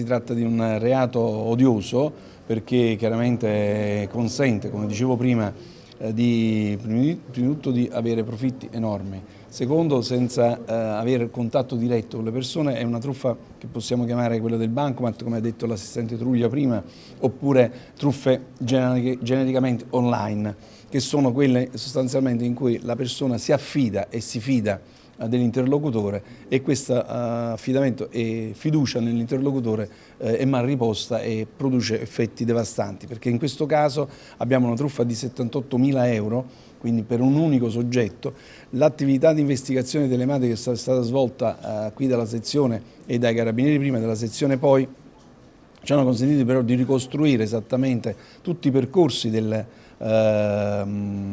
si tratta di un reato odioso perché chiaramente consente, come dicevo prima, eh, di, prima di tutto di avere profitti enormi. Secondo, senza eh, avere contatto diretto con le persone, è una truffa che possiamo chiamare quella del bancomat, come ha detto l'assistente Truglia prima, oppure truffe genericamente online, che sono quelle sostanzialmente in cui la persona si affida e si fida eh, dell'interlocutore e questo eh, affidamento e fiducia nell'interlocutore eh, è mal riposta e produce effetti devastanti perché in questo caso abbiamo una truffa di 78 mila euro quindi per un unico soggetto. L'attività di investigazione telematica è stata svolta qui dalla sezione e dai carabinieri prima e dalla sezione poi, ci hanno consentito però di ricostruire esattamente tutti i percorsi del eh,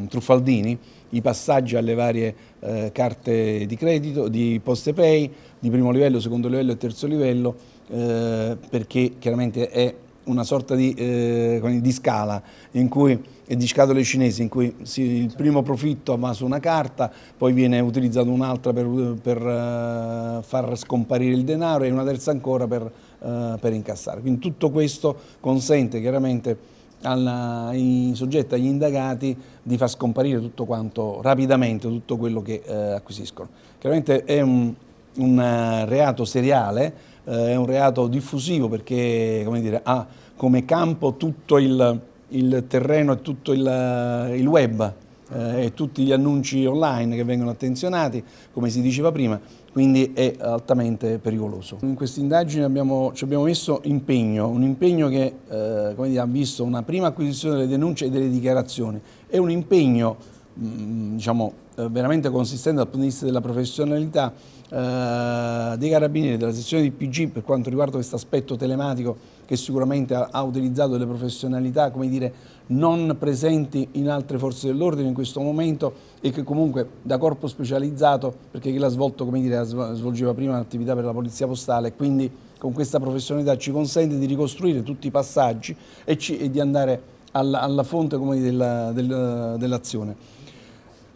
Truffaldini i passaggi alle varie eh, carte di credito, di poste pay, di primo livello, secondo livello e terzo livello, eh, perché chiaramente è una sorta di, eh, di scala cui, e di scatole cinesi in cui si, il primo profitto va su una carta, poi viene utilizzato un'altra per, per uh, far scomparire il denaro e una terza ancora per, uh, per incassare. Quindi tutto questo consente chiaramente alla, in soggetto agli indagati di far scomparire tutto quanto rapidamente, tutto quello che eh, acquisiscono. Chiaramente è un, un eh, reato seriale, eh, è un reato diffusivo perché come dire, ha come campo tutto il, il terreno e tutto il, eh, il web eh, e tutti gli annunci online che vengono attenzionati, come si diceva prima, quindi è altamente pericoloso. In questa indagine abbiamo, ci abbiamo messo impegno, un impegno che eh, dire, ha visto una prima acquisizione delle denunce e delle dichiarazioni, è un impegno mh, mm, diciamo, eh, veramente consistente dal punto di vista della professionalità eh, dei carabinieri della sezione di PG per quanto riguarda questo aspetto telematico che sicuramente ha, ha utilizzato delle professionalità come dire, non presenti in altre forze dell'ordine in questo momento e che comunque da corpo specializzato, perché chi l'ha svolto come dire, svolgeva prima un'attività per la polizia postale, quindi con questa professionalità ci consente di ricostruire tutti i passaggi e, ci, e di andare alla, alla fonte dell'azione. Dell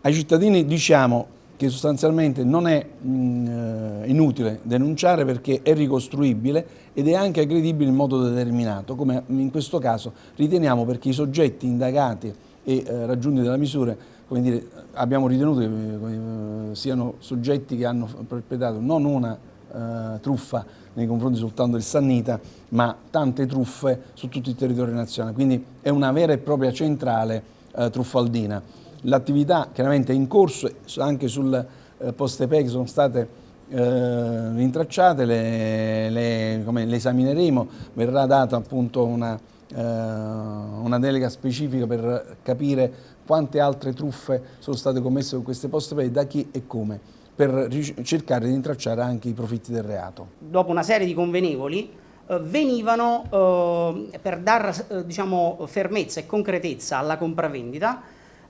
Ai cittadini diciamo che sostanzialmente non è mh, mm, eh, inutile denunciare perché è ricostruibile ed è anche aggredibile in modo determinato, come in questo caso riteniamo perché i soggetti indagati e eh, raggiunti dalla misura come dire, abbiamo ritenuto eh, che eh, siano soggetti che hanno perpetrato non una eh, truffa nei confronti soltanto del Sannita, ma tante truffe su tutto il territorio nazionale. Quindi è una vera e propria centrale eh, truffaldina. L'attività chiaramente è in corso, anche sul eh, poste PEC sono state eh, rintracciate, le, le, come, le, esamineremo, verrà data appunto una, eh, una, delega specifica per capire quante altre truffe sono state commesse con queste poste PEC, da chi e come per cercare di rintracciare anche i profitti del reato. Dopo una serie di convenevoli, eh, venivano eh, per dar eh, diciamo, fermezza e concretezza alla compravendita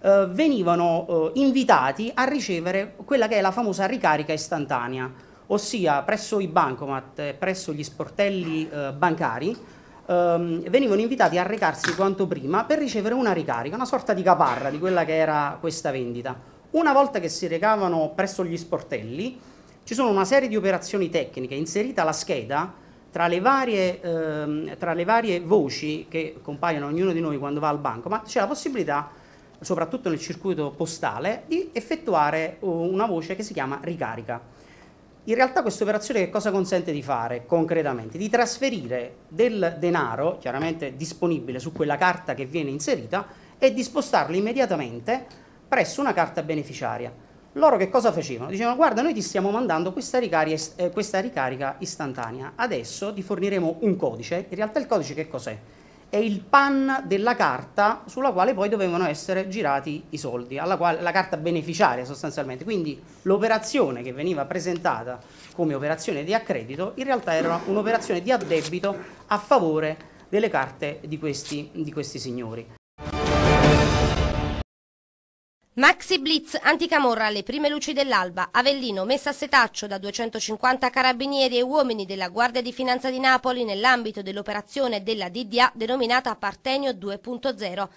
eh, venivano eh, invitati a ricevere quella che è la famosa ricarica istantanea, ossia presso i bancomat, eh, presso gli sportelli eh, bancari, ehm, venivano invitati a recarsi quanto prima per ricevere una ricarica, una sorta di caparra di quella che era questa vendita. Una volta che si recavano presso gli sportelli, ci sono una serie di operazioni tecniche, inserita la scheda, tra le, varie, ehm, tra le varie voci che compaiono ognuno di noi quando va al bancomat, c'è la possibilità soprattutto nel circuito postale, di effettuare uh, una voce che si chiama ricarica. In realtà questa operazione che cosa consente di fare concretamente? Di trasferire del denaro, chiaramente disponibile su quella carta che viene inserita, e di spostarlo immediatamente presso una carta beneficiaria. Loro che cosa facevano? Dicevano guarda noi ti stiamo mandando questa ricarica, eh, questa ricarica istantanea, adesso ti forniremo un codice, in realtà il codice che cos'è? è il PAN della carta sulla quale poi dovevano essere girati i soldi, alla quale, la carta beneficiaria sostanzialmente. Quindi l'operazione che veniva presentata come operazione di accredito in realtà era un'operazione di addebito a favore delle carte di questi, di questi signori. Maxi Blitz anticamorra alle prime luci dell'alba. Avellino messa a setaccio da 250 carabinieri e uomini della Guardia di Finanza di Napoli nell'ambito dell'operazione della DDA denominata Partenio 2.0.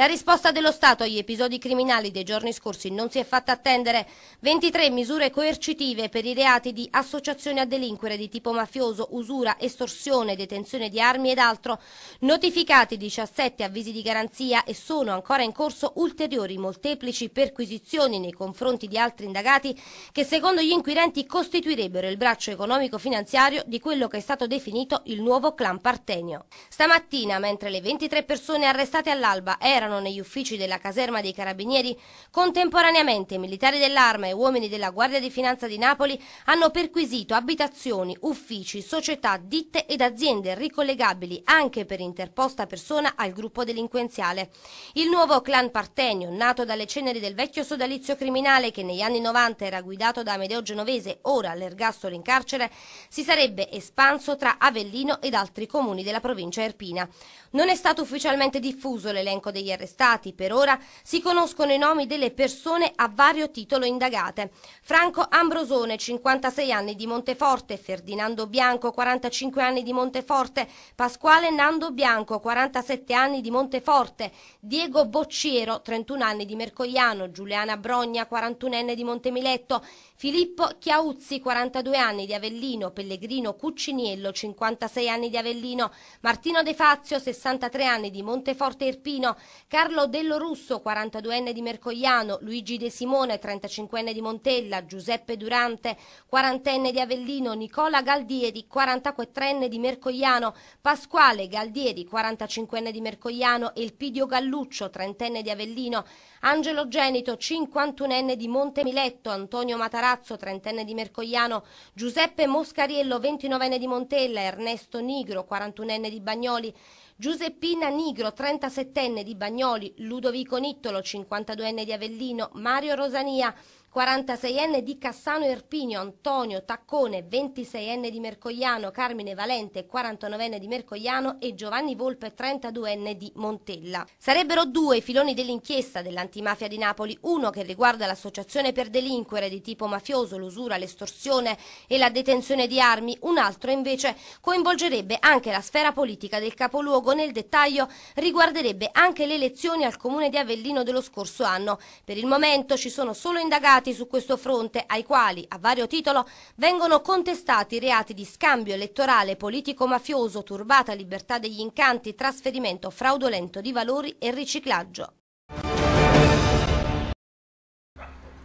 La risposta dello Stato agli episodi criminali dei giorni scorsi non si è fatta attendere. 23 misure coercitive per i reati di associazione a delinquere di tipo mafioso, usura, estorsione, detenzione di armi ed altro. Notificati 17 avvisi di garanzia e sono ancora in corso ulteriori molteplici perquisizioni nei confronti di altri indagati che secondo gli inquirenti costituirebbero il braccio economico-finanziario di quello che è stato definito il nuovo clan Partenio. Stamattina, mentre le 23 persone arrestate all'alba erano entrarono negli uffici della caserma dei carabinieri, contemporaneamente militari dell'arma e uomini della Guardia di Finanza di Napoli hanno perquisito abitazioni, uffici, società, ditte ed aziende ricollegabili anche per interposta persona al gruppo delinquenziale. Il nuovo clan Partenio, nato dalle ceneri del vecchio sodalizio criminale che negli anni 90 era guidato da Amedeo Genovese, ora all'ergastolo in carcere, si sarebbe espanso tra Avellino ed altri comuni della provincia erpina. Non è stato ufficialmente diffuso l'elenco degli arrestati. Per ora si conoscono i nomi delle persone a vario titolo indagate. Franco Ambrosone, 56 anni di Monteforte, Ferdinando Bianco, 45 anni di Monteforte, Pasquale Nando Bianco, 47 anni di Monteforte, Diego Bocciero, 31 anni di Mercogliano, Giuliana Brogna, 41enne di Montemiletto, Filippo Chiauzzi, 42 anni di Avellino, Pellegrino Cucciniello, 56 anni di Avellino, Martino De Fazio, 63 anni di Monteforte Irpino, Carlo Dello Russo, 42enne di Mercogliano, Luigi De Simone, 35enne di Montella, Giuseppe Durante, 40enne di Avellino, Nicola Galdieri, 44enne di Mercogliano, Pasquale Galdieri, 45enne di Mercogliano, Elpidio Galluccio, 30enne di Avellino, Angelo Genito, 51enne di Monte Miletto, Antonio Matarazzo, 30enne di Mercogliano, Giuseppe Moscariello, 29enne di Montella, Ernesto Nigro, 41enne di Bagnoli, Giuseppina Nigro, 37enne di Bagnoli, Ludovico Nittolo, 52enne di Avellino, Mario Rosania, 46enne di Cassano Erpinio, Antonio Taccone, 26enne di Mercogliano, Carmine Valente, 49enne di Mercogliano e Giovanni Volpe, 32enne di Montella. Sarebbero due i filoni dell'inchiesta dell'antimafia di Napoli, uno che riguarda l'associazione per delinquere di tipo mafioso, l'usura, l'estorsione e la detenzione di armi, un altro invece coinvolgerebbe anche la sfera politica del capoluogo, nel dettaglio riguarderebbe anche le elezioni al comune di Avellino dello scorso anno. Per il momento ci sono solo indagati indagati su questo fronte, ai quali, a vario titolo, vengono contestati reati di scambio elettorale politico-mafioso, turbata libertà degli incanti, trasferimento fraudolento di valori e riciclaggio.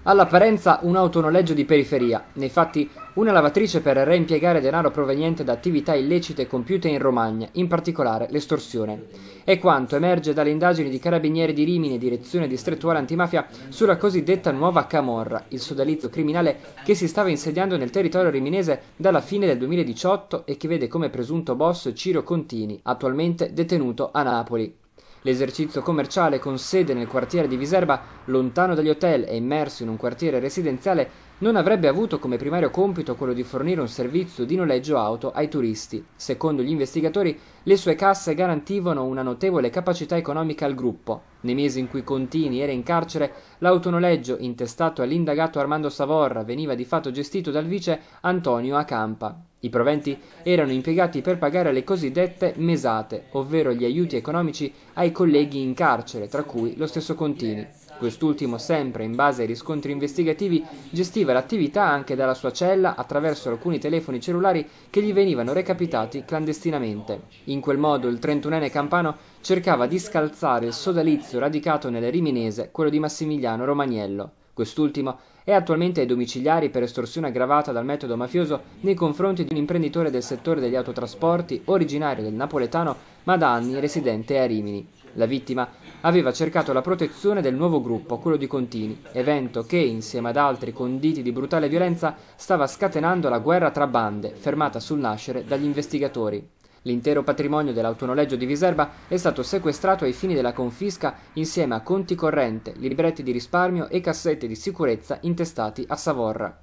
all'apparenza un autonoleggio di periferia, nei fatti una lavatrice per reimpiegare denaro proveniente da attività illecite compiute in Romagna, in particolare l'estorsione. È quanto emerge dalle indagini di Carabinieri di Rimini, e direzione distrettuale antimafia, sulla cosiddetta nuova Camorra, il sodalizio criminale che si stava insediando nel territorio riminese dalla fine del 2018 e che vede come presunto boss Ciro Contini, attualmente detenuto a Napoli. L'esercizio commerciale con sede nel quartiere di Viserba, lontano dagli hotel e immerso in un quartiere residenziale, non avrebbe avuto come primario compito quello di fornire un servizio di noleggio auto ai turisti. Secondo gli investigatori, le sue casse garantivano una notevole capacità economica al gruppo. Nei mesi in cui Contini era in carcere, l'autonoleggio intestato all'indagato Armando Savorra veniva di fatto gestito dal vice Antonio Acampa. I proventi erano impiegati per pagare le cosiddette mesate, ovvero gli aiuti economici ai colleghi in carcere, tra cui lo stesso Contini. Quest'ultimo, sempre in base ai riscontri investigativi, gestiva l'attività anche dalla sua cella attraverso alcuni telefoni cellulari che gli venivano recapitati clandestinamente. In quel modo il 31enne campano cercava di scalzare il sodalizio radicato nelle riminese, quello di Massimiliano Romagnello. Quest'ultimo è attualmente ai domiciliari per estorsione aggravata dal metodo mafioso nei confronti di un imprenditore del settore degli autotrasporti originario del napoletano ma da anni residente a Rimini. La vittima aveva cercato la protezione del nuovo gruppo, quello di Contini, evento che, insieme ad altri conditi di brutale violenza, stava scatenando la guerra tra bande, fermata sul nascere dagli investigatori. L'intero patrimonio dell'autonoleggio di Viserba è stato sequestrato ai fini della confisca insieme a conti corrente, libretti di risparmio e cassette di sicurezza intestati a Savorra.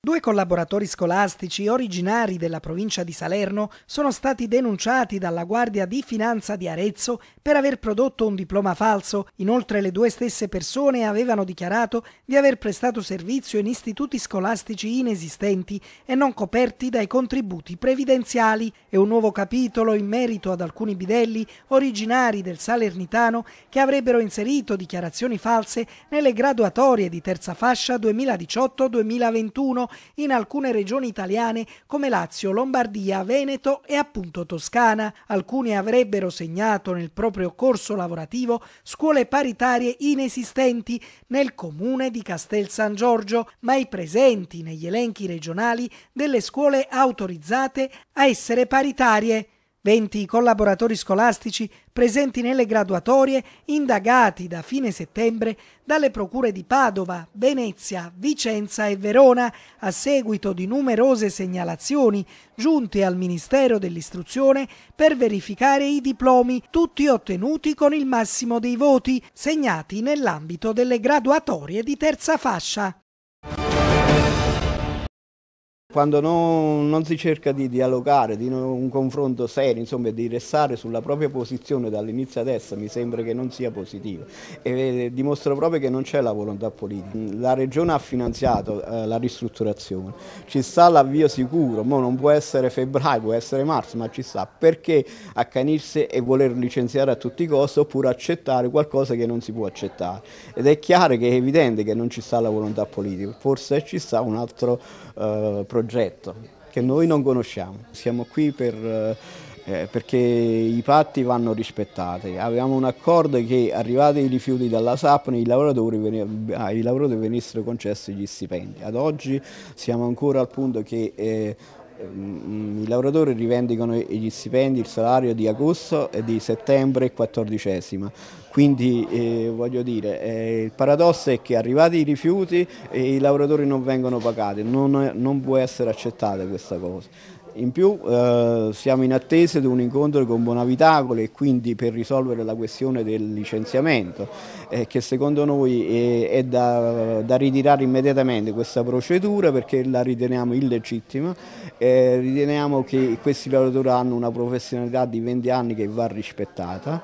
Due collaboratori scolastici originari della provincia di Salerno sono stati denunciati dalla Guardia di Finanza di Arezzo per aver prodotto un diploma falso. Inoltre le due stesse persone avevano dichiarato di aver prestato servizio in istituti scolastici inesistenti e non coperti dai contributi previdenziali. E un nuovo capitolo in merito ad alcuni bidelli originari del Salernitano che avrebbero inserito dichiarazioni false nelle graduatorie di terza fascia 2018-2021 in alcune regioni italiane come Lazio, Lombardia, Veneto e appunto Toscana. Alcune avrebbero segnato nel proprio corso lavorativo scuole paritarie inesistenti nel comune di Castel San Giorgio, mai presenti negli elenchi regionali delle scuole autorizzate a essere paritarie. 20 collaboratori scolastici presenti nelle graduatorie indagati da fine settembre dalle procure di Padova, Venezia, Vicenza e Verona a seguito di numerose segnalazioni giunte al Ministero dell'Istruzione per verificare i diplomi, tutti ottenuti con il massimo dei voti segnati nell'ambito delle graduatorie di terza fascia. Quando non, non, si cerca di dialogare, di un confronto serio, insomma, di restare sulla propria posizione dall'inizio adesso mi sembra che non sia positivo. e eh, dimostro proprio che non c'è la volontà politica. La Regione ha finanziato eh, la ristrutturazione, ci sta l'avvio sicuro, Mo non può essere febbraio, può essere marzo, ma ci sta. Perché accanirsi e voler licenziare a tutti i costi oppure accettare qualcosa che non si può accettare? Ed è chiaro che è evidente che non ci sta la volontà politica, forse ci sta un altro eh, progetto che noi non conosciamo. Siamo qui per, eh, eh, perché i patti vanno rispettati. Avevamo un accordo che arrivati i rifiuti dalla SAPN ai lavoratori, ah, lavoratori venissero concessi gli stipendi. Ad oggi siamo ancora al punto che eh, i lavoratori rivendicano gli stipendi, il salario di agosto e di settembre e quattordicesima. Quindi eh, voglio dire, eh, il paradosso è che arrivati i rifiuti eh, i lavoratori non vengono pagati, non, non può essere accettata questa cosa. In più eh, siamo in attesa di un incontro con Bonavitacole e quindi per risolvere la questione del licenziamento eh, che secondo noi è, eh, è da, da, ritirare immediatamente questa procedura perché la riteniamo illegittima eh, riteniamo che questi lavoratori hanno una professionalità di 20 anni che va rispettata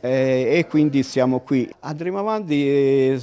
eh, e quindi siamo qui. Andremo avanti eh,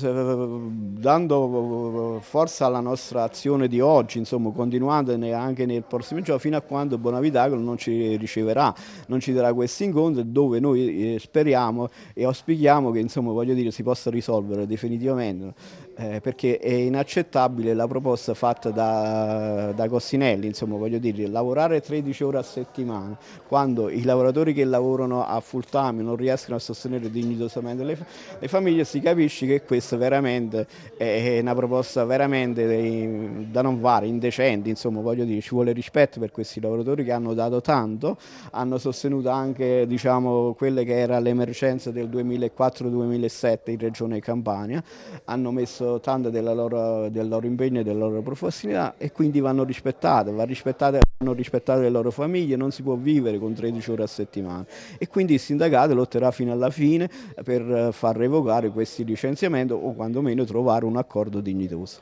dando eh, forza alla nostra azione di oggi, insomma, continuando anche nel prossimo giorno, fino a quando Bonavitacolo non ci riceverà, non ci darà questi incontri dove noi eh, speriamo e auspichiamo che insomma, dire, si possa risolvere definitivamente eh, perché è inaccettabile la proposta fatta da, da Costinelli, insomma voglio dire, lavorare 13 ore a settimana quando i lavoratori che lavorano a full time non riescono a sostenere dignitosamente le, le famiglie, si capisce che questa veramente è una proposta veramente da non fare, indecente, insomma voglio dire, ci vuole rispetto per questi lavoratori che hanno dato tanto, hanno sostenuto anche diciamo, quelle che era l'emergenza del 2004-2007 in Regione Campania, hanno messo messo tanto loro, del loro impegno e della loro professionalità e quindi vanno rispettate, vanno rispettate, vanno rispettate le loro famiglie, non si può vivere con 13 ore a settimana e quindi il sindacato lotterà fino alla fine per eh, far revocare questi licenziamenti o quantomeno trovare un accordo dignitoso.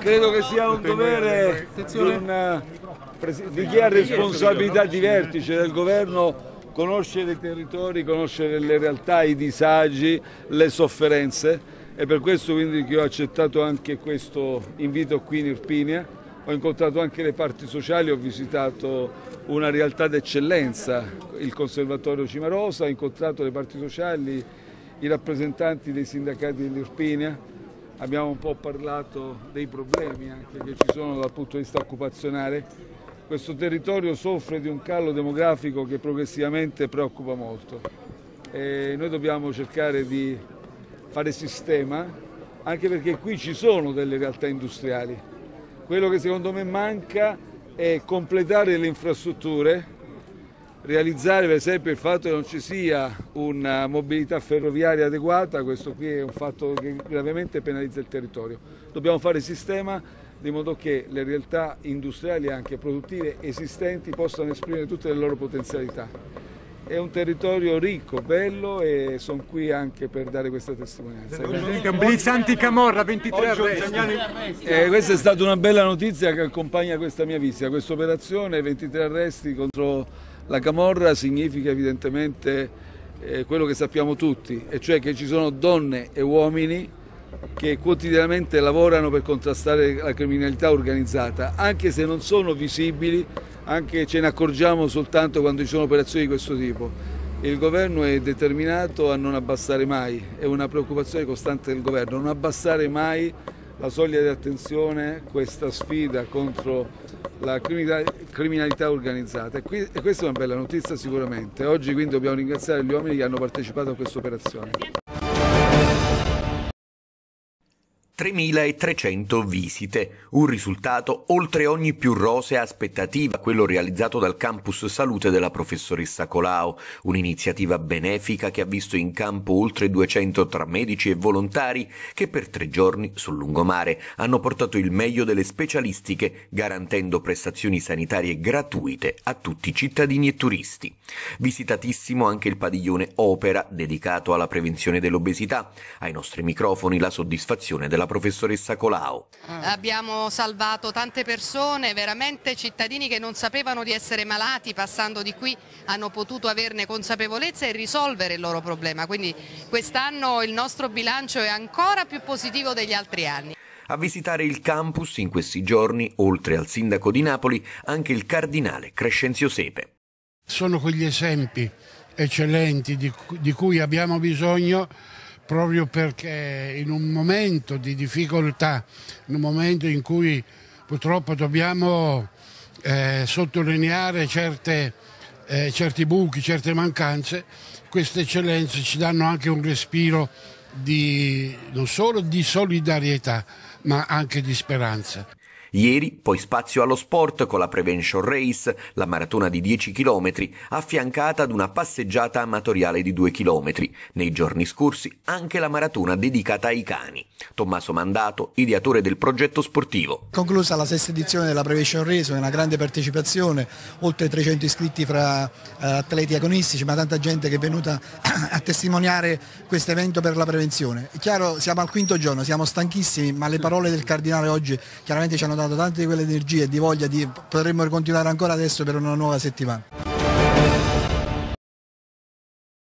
Credo che sia un dovere di, una, eh, di chi ha responsabilità di vertice del governo conoscere i territori, conoscere le realtà, i disagi, le sofferenze e per questo quindi che ho accettato anche questo invito qui in Irpinia. Ho incontrato anche le parti sociali, ho visitato una realtà d'eccellenza, il Conservatorio Cimarosa, ho incontrato le parti sociali, i rappresentanti dei sindacati dell'Irpinia, abbiamo un po' parlato dei problemi anche che ci sono dal punto di vista occupazionale questo territorio soffre di un calo demografico che progressivamente preoccupa molto. E noi dobbiamo cercare di fare sistema, anche perché qui ci sono delle realtà industriali. Quello che secondo me manca è completare le infrastrutture, realizzare per esempio il fatto che non ci sia una mobilità ferroviaria adeguata, questo qui è un fatto che gravemente penalizza il territorio. Dobbiamo fare sistema di modo che le realtà industriali e anche produttive esistenti possano esprimere tutte le loro potenzialità. È un territorio ricco, bello e sono qui anche per dare questa testimonianza. Presidente, un blitz anticamorra, 23 arresti. Eh, questa è stata una bella notizia che accompagna questa mia visita. Questa operazione, 23 arresti contro la camorra, significa evidentemente eh, quello che sappiamo tutti, e cioè che ci sono donne e uomini che quotidianamente lavorano per contrastare la criminalità organizzata, anche se non sono visibili, anche ce ne accorgiamo soltanto quando ci sono operazioni di questo tipo. Il governo è determinato a non abbassare mai, è una preoccupazione costante del governo, non abbassare mai la soglia di attenzione questa sfida contro la criminalità organizzata. E, e questa è una bella notizia sicuramente. Oggi quindi dobbiamo ringraziare gli uomini che hanno partecipato a questa operazione. 3.300 visite, un risultato oltre ogni più rosea aspettativa, quello realizzato dal Campus Salute della professoressa Colau, un'iniziativa benefica che ha visto in campo oltre 200 tra medici e volontari che per tre giorni sul lungomare hanno portato il meglio delle specialistiche, garantendo prestazioni sanitarie gratuite a tutti i cittadini e turisti. Visitatissimo anche il padiglione Opera dedicato alla prevenzione dell'obesità, ai nostri microfoni la soddisfazione della la professoressa Colau. Ah. Abbiamo salvato tante persone, veramente cittadini che non sapevano di essere malati, passando di qui hanno potuto averne consapevolezza e risolvere il loro problema. Quindi quest'anno il nostro bilancio è ancora più positivo degli altri anni. A visitare il campus in questi giorni, oltre al sindaco di Napoli, anche il cardinale Crescenzio Sepe. Sono quegli esempi eccellenti di, di cui abbiamo bisogno proprio perché in un momento di difficoltà, in un momento in cui purtroppo dobbiamo eh, sottolineare certe, eh, certi buchi, certe mancanze, queste eccellenze ci danno anche un respiro di, non solo di solidarietà, ma anche di speranza. Ieri poi spazio allo sport con la Prevention Race, la maratona di 10 km, affiancata ad una passeggiata amatoriale di 2 km. Nei giorni scorsi anche la maratona dedicata ai cani. Tommaso Mandato, ideatore del progetto sportivo. Conclusa la sesta edizione della Prevention Race, una grande partecipazione, oltre 300 iscritti fra eh, atleti agonistici, ma tanta gente che è venuta a testimoniare questo evento per la prevenzione. È chiaro, siamo al quinto giorno, siamo stanchissimi, ma le parole del cardinale oggi chiaramente ci hanno dato portato tante di quelle energie e di voglia di potremmo continuare ancora adesso per una nuova settimana.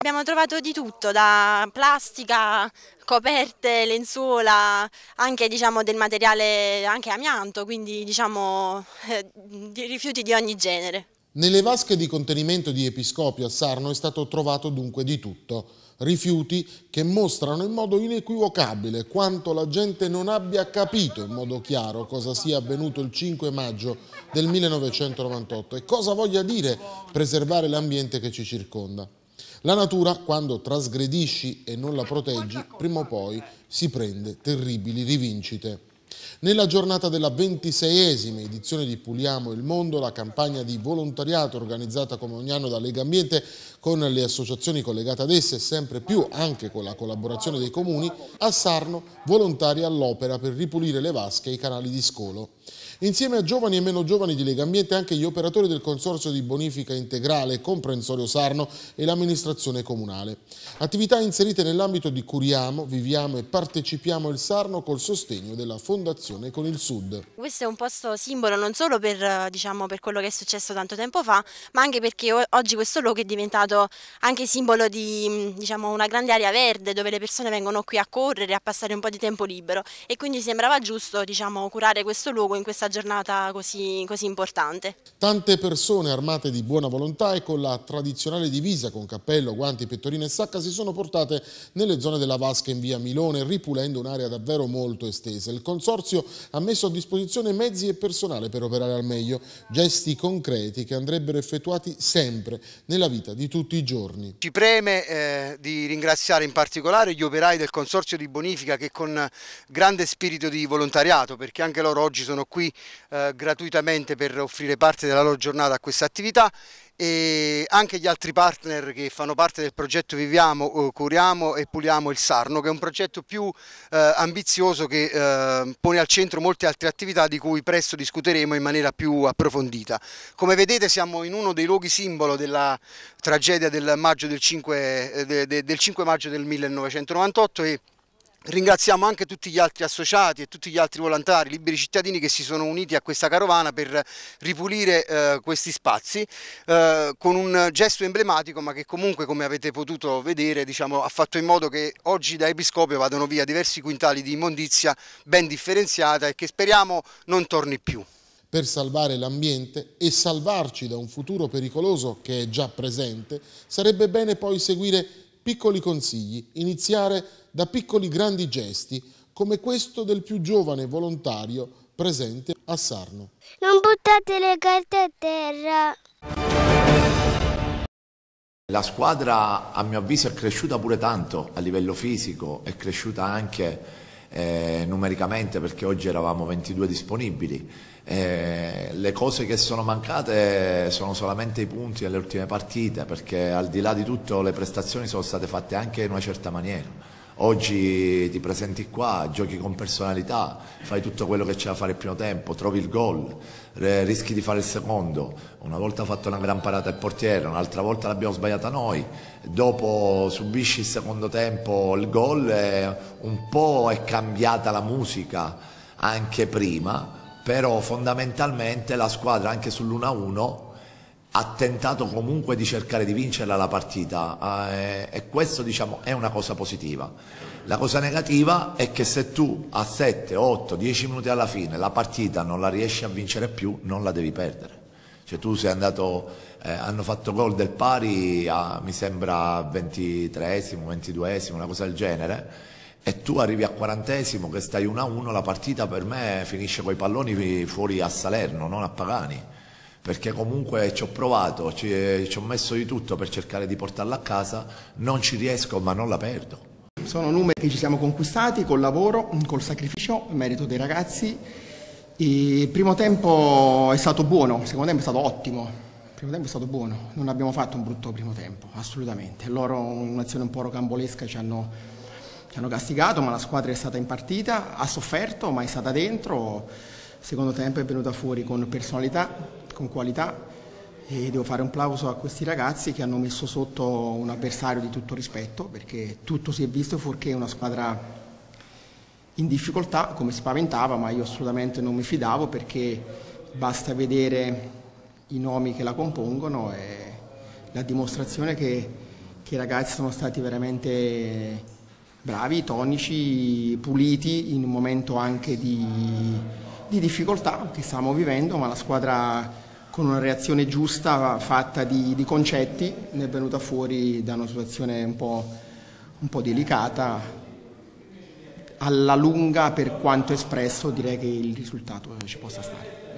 Abbiamo trovato di tutto, da plastica, coperte, lenzuola, anche diciamo, del materiale anche amianto, quindi diciamo, eh, di rifiuti di ogni genere. Nelle vasche di contenimento di Episcopio a Sarno è stato trovato dunque di tutto rifiuti che mostrano in modo inequivocabile quanto la gente non abbia capito in modo chiaro cosa sia avvenuto il 5 maggio del 1998 e cosa voglia dire preservare l'ambiente che ci circonda. La natura, quando trasgredisci e non la proteggi, prima o poi si prende terribili rivincite. Nella giornata della ventiseiesima edizione di Puliamo il Mondo, la campagna di volontariato organizzata come ogni anno da Lega Ambiente con le associazioni collegate ad esse e sempre più anche con la collaborazione dei comuni, a Sarno volontari all'opera per ripulire le vasche e i canali di scolo. Insieme a giovani e meno giovani di Lega Ambiente anche gli operatori del Consorzio di Bonifica Integrale Comprensorio Sarno e l'amministrazione comunale. Attività inserite nell'ambito di Curiamo, Viviamo e Partecipiamo il Sarno col sostegno della Fondazione con il Sud. Questo è un posto simbolo non solo per, diciamo, per quello che è successo tanto tempo fa, ma anche perché oggi questo luogo è diventato anche simbolo di diciamo, una grande area verde dove le persone vengono qui a correre, a passare un po' di tempo libero e quindi sembrava giusto diciamo, curare questo luogo in questa giornata così, così importante. Tante persone armate di buona volontà e con la tradizionale divisa con cappello, guanti, pettorino e sacca si sono portate nelle zone della vasca in via Milone ripulendo un'area davvero molto estesa. Il consorzio ha messo a disposizione mezzi e personale per operare al meglio, gesti concreti che andrebbero effettuati sempre nella vita di tutti i giorni. Ci preme eh, di ringraziare in particolare gli operai del consorzio di bonifica che con grande spirito di volontariato, perché anche loro oggi sono qui eh, gratuitamente per offrire parte della loro giornata a questa attività e anche gli altri partner che fanno parte del progetto Viviamo, eh, Curiamo e Puliamo il Sarno, che è un progetto più eh, ambizioso che eh, pone al centro molte altre attività di cui presto discuteremo in maniera più approfondita. Come vedete siamo in uno dei luoghi simbolo della tragedia del, maggio del, 5, eh, de, de, del 5 maggio del 1998 e Ringraziamo anche tutti gli altri associati e tutti gli altri volontari, liberi cittadini che si sono uniti a questa carovana per ripulire eh, questi spazi eh, con un gesto emblematico ma che comunque come avete potuto vedere diciamo, ha fatto in modo che oggi da Episcopio vadano via diversi quintali di immondizia ben differenziata e che speriamo non torni più per salvare l'ambiente e salvarci da un futuro pericoloso che è già presente, sarebbe bene poi seguire piccoli consigli, iniziare a da piccoli grandi gesti, come questo del più giovane volontario presente a Sarno. Non buttate le carte a terra. La squadra a mio avviso è cresciuta pure tanto a livello fisico, è cresciuta anche eh, numericamente perché oggi eravamo 22 disponibili. Eh, le cose che sono mancate sono solamente i punti delle ultime partite perché al di là di tutto le prestazioni sono state fatte anche in una certa maniera. Oggi ti presenti qua, giochi con personalità, fai tutto quello che c'è da fare il primo tempo, trovi il gol, rischi di fare il secondo. Una volta ha fatto una gran parata il portiere, un'altra volta l'abbiamo sbagliata noi. Dopo subisci il secondo tempo il gol, un po' è cambiata la musica anche prima, però fondamentalmente la squadra anche sull'1-1 ha tentato comunque di cercare di vincerla la partita eh, e questo diciamo è una cosa positiva. La cosa negativa è che se tu a 7, 8, 10 minuti alla fine la partita non la riesci a vincere più, non la devi perdere. Cioè tu sei andato, eh, hanno fatto gol del pari a, mi sembra, 23, 22, una cosa del genere e tu arrivi al quarantesimo che stai 1-1, la partita per me finisce coi palloni fuori a Salerno, non a Pagani perché comunque ci ho provato, ci, ci ho messo di tutto per cercare di portarla a casa, non ci riesco ma non la perdo. Sono numeri che ci siamo conquistati col lavoro, col sacrificio, merito dei ragazzi. Il primo tempo è stato buono, il secondo tempo è stato ottimo. Il primo tempo è stato buono, non abbiamo fatto un brutto primo tempo, assolutamente. Loro un'azione un po' rocambolesca ci hanno, ci hanno, castigato, ma la squadra è stata in partita, ha sofferto, ma è stata dentro. Il secondo tempo è venuta fuori con personalità, con qualità e devo fare un plauso a questi ragazzi che hanno messo sotto un avversario di tutto rispetto perché tutto si è visto fuorché una squadra in difficoltà come spaventava ma io assolutamente non mi fidavo perché basta vedere i nomi che la compongono e la dimostrazione che, che i ragazzi sono stati veramente bravi, tonici, puliti in un momento anche di, di difficoltà che stiamo vivendo ma la squadra con una reazione giusta fatta di, di concetti, ne è venuta fuori da una situazione un po', un po', delicata. Alla lunga, per quanto espresso, direi che il risultato ci possa stare.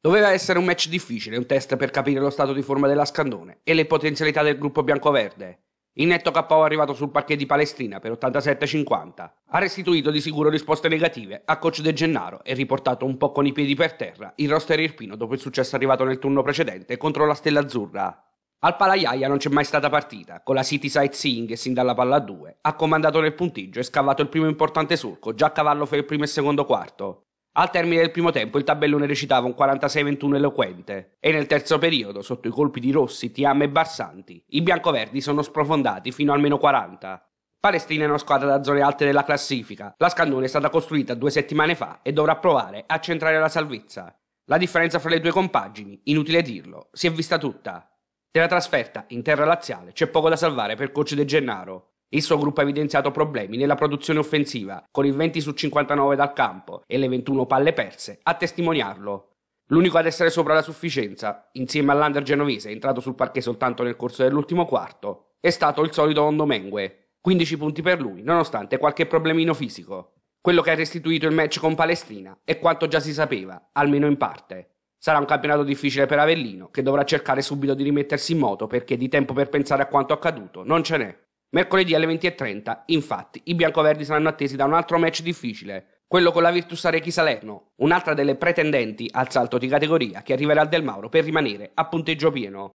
Doveva essere un match difficile, un test per capire lo stato di forma della Scandone e le potenzialità del gruppo bianco-verde. In netto KO arrivato sul parquet di Palestina per 87-50. Ha restituito di sicuro risposte negative a coach De Gennaro e riportato un po' con i piedi per terra il roster irpino dopo il successo arrivato nel turno precedente contro la Stella Azzurra. Al Palaiaia non c'è mai stata partita, con la City Sightseeing sin dalla palla 2, ha comandato nel punteggio e scavato il primo importante solco già a cavallo fra il primo e il secondo quarto. Al termine del primo tempo il tabellone recitava un 46-21 eloquente e nel terzo periodo, sotto i colpi di Rossi, Tiam e Barsanti, i biancoverdi sono sprofondati fino a almeno 40. Palestina è una squadra da zone alte della classifica. La Scandone è stata costruita due settimane fa e dovrà provare a centrare la salvezza. La differenza fra le due compagini, inutile dirlo, si è vista tutta. Della trasferta in terra laziale c'è poco da salvare per coach De Gennaro, il suo gruppo ha evidenziato problemi nella produzione offensiva, con il 20 su 59 dal campo e le 21 palle perse, a testimoniarlo. L'unico ad essere sopra la sufficienza, insieme all'under genovese entrato sul parquet soltanto nel corso dell'ultimo quarto, è stato il solito Ondo Mengue. 15 punti per lui, nonostante qualche problemino fisico. Quello che ha restituito il match con Palestina è quanto già si sapeva, almeno in parte. Sarà un campionato difficile per Avellino, che dovrà cercare subito di rimettersi in moto perché di tempo per pensare a quanto accaduto non ce n'è. Mercoledì alle 20.30, infatti, i biancoverdi saranno attesi da un altro match difficile, quello con la Virtus Arechi Salerno, un'altra delle pretendenti al salto di categoria che arriverà al Del Mauro per rimanere a punteggio pieno.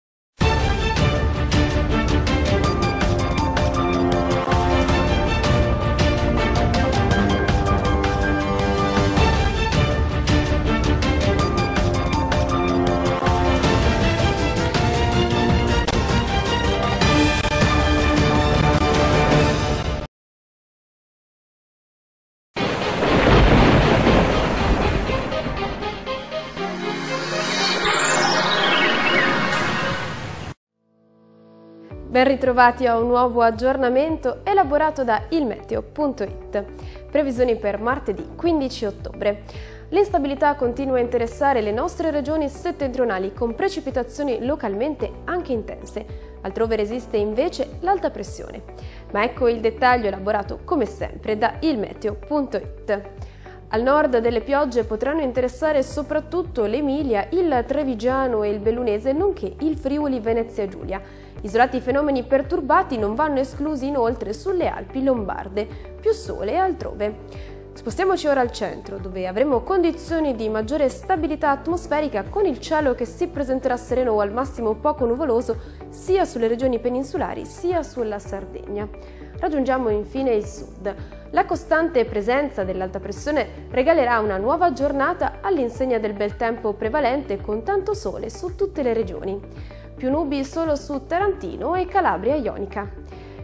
Ben ritrovati a un nuovo aggiornamento elaborato da ilmeteo.it. Previsioni per martedì 15 ottobre. L'instabilità continua a interessare le nostre regioni settentrionali con precipitazioni localmente anche intense. Altrove resiste invece l'alta pressione. Ma ecco il dettaglio elaborato come sempre da ilmeteo.it. Al nord delle piogge potranno interessare soprattutto l'Emilia, il Trevigiano e il Bellunese, nonché il Friuli Venezia Giulia Isolati fenomeni perturbati non vanno esclusi inoltre sulle Alpi lombarde, più sole altrove. Spostiamoci ora al centro, dove avremo condizioni di maggiore stabilità atmosferica con il cielo che si presenterà sereno o al massimo poco nuvoloso sia sulle regioni peninsulari sia sulla Sardegna. Raggiungiamo infine il sud. La costante presenza dell'alta pressione regalerà una nuova giornata all'insegna del bel tempo prevalente con tanto sole su tutte le regioni più nubi solo su Tarantino e Calabria Ionica.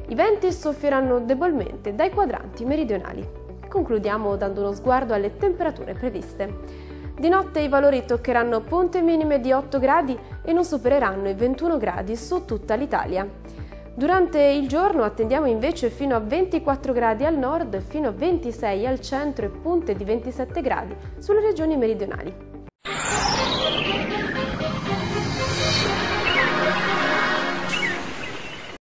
I venti soffieranno debolmente dai quadranti meridionali. Concludiamo dando uno sguardo alle temperature previste. Di notte i valori toccheranno ponte minime di 8 gradi e non supereranno i 21 gradi su tutta l'Italia. Durante il giorno attendiamo invece fino a 24 gradi al nord, fino a 26 al centro e punte di 27 gradi sulle regioni meridionali.